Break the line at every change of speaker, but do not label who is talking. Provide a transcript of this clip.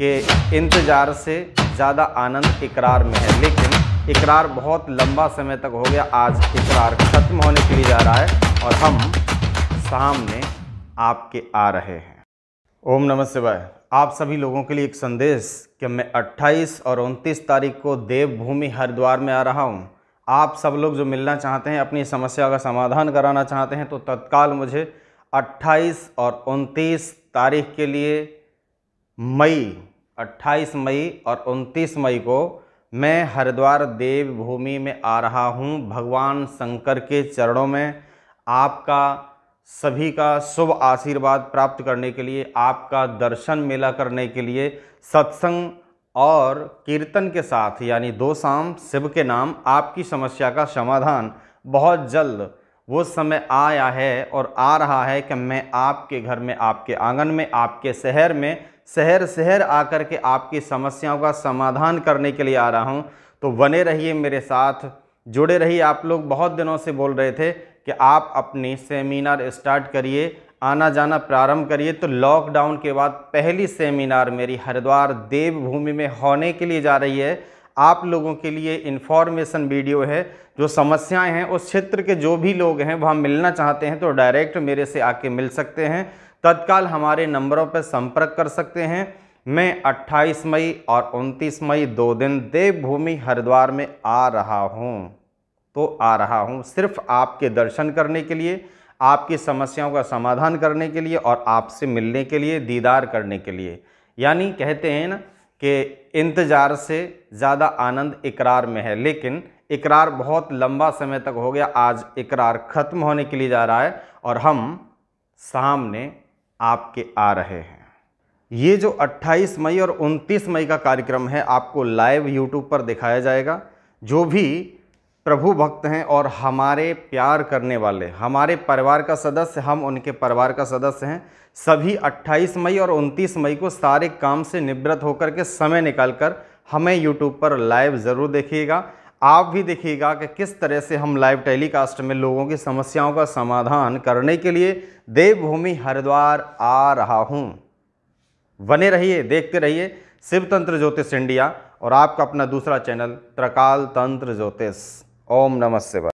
के इंतज़ार से ज़्यादा आनंद इकरार में है लेकिन इकरार बहुत लंबा समय तक हो गया आज इकरार ख़त्म होने के लिए जा रहा है और हम सामने आपके आ रहे हैं ओम नमः शिवाय आप सभी लोगों के लिए एक संदेश कि मैं 28 और 29 तारीख को देवभूमि हरिद्वार में आ रहा हूँ आप सब लोग जो मिलना चाहते हैं अपनी समस्या का समाधान कराना चाहते हैं तो तत्काल मुझे 28 और 29 तारीख के लिए मई 28 मई और 29 मई को मैं हरिद्वार देवभूमि में आ रहा हूँ भगवान शंकर के चरणों में आपका सभी का शुभ आशीर्वाद प्राप्त करने के लिए आपका दर्शन मेला करने के लिए सत्संग और कीर्तन के साथ यानी दो शाम शिव के नाम आपकी समस्या का समाधान बहुत जल्द वो समय आया है और आ रहा है कि मैं आपके घर में आपके आंगन में आपके शहर में शहर शहर आकर के आपकी समस्याओं का समाधान करने के लिए आ रहा हूँ तो बने रहिए मेरे साथ जुड़े रहिए आप लोग बहुत दिनों से बोल रहे थे कि आप अपनी सेमिनार स्टार्ट करिए आना जाना प्रारंभ करिए तो लॉकडाउन के बाद पहली सेमिनार मेरी हरिद्वार देवभूमि में होने के लिए जा रही है आप लोगों के लिए इन्फॉर्मेशन वीडियो है जो समस्याएं हैं उस क्षेत्र के जो भी लोग हैं वहाँ मिलना चाहते हैं तो डायरेक्ट मेरे से आके मिल सकते हैं तत्काल हमारे नंबरों पर संपर्क कर सकते हैं मैं 28 मई और 29 मई दो दिन देवभूमि हरिद्वार में आ रहा हूँ तो आ रहा हूँ सिर्फ आपके दर्शन करने के लिए आपकी समस्याओं का समाधान करने के लिए और आपसे मिलने के लिए दीदार करने के लिए यानी कहते हैं ना कि इंतज़ार से ज़्यादा आनंद इकरार में है लेकिन इकरार बहुत लंबा समय तक हो गया आज इकरार ख़त्म होने के लिए जा रहा है और हम सामने आपके आ रहे हैं ये जो 28 मई और 29 मई का कार्यक्रम है आपको लाइव यूट्यूब पर दिखाया जाएगा जो भी प्रभु भक्त हैं और हमारे प्यार करने वाले हमारे परिवार का सदस्य हम उनके परिवार का सदस्य हैं सभी 28 मई और 29 मई को सारे काम से निवृत्त होकर के समय निकालकर हमें यूट्यूब पर लाइव ज़रूर देखिएगा आप भी देखिएगा कि किस तरह से हम लाइव टेलीकास्ट में लोगों की समस्याओं का समाधान करने के लिए देवभूमि हरिद्वार आ रहा हूँ बने रहिए देखते रहिए शिव तंत्र ज्योतिष इंडिया और आपका अपना दूसरा चैनल त्रकाल तंत्र ज्योतिष ओम नमः शिवाय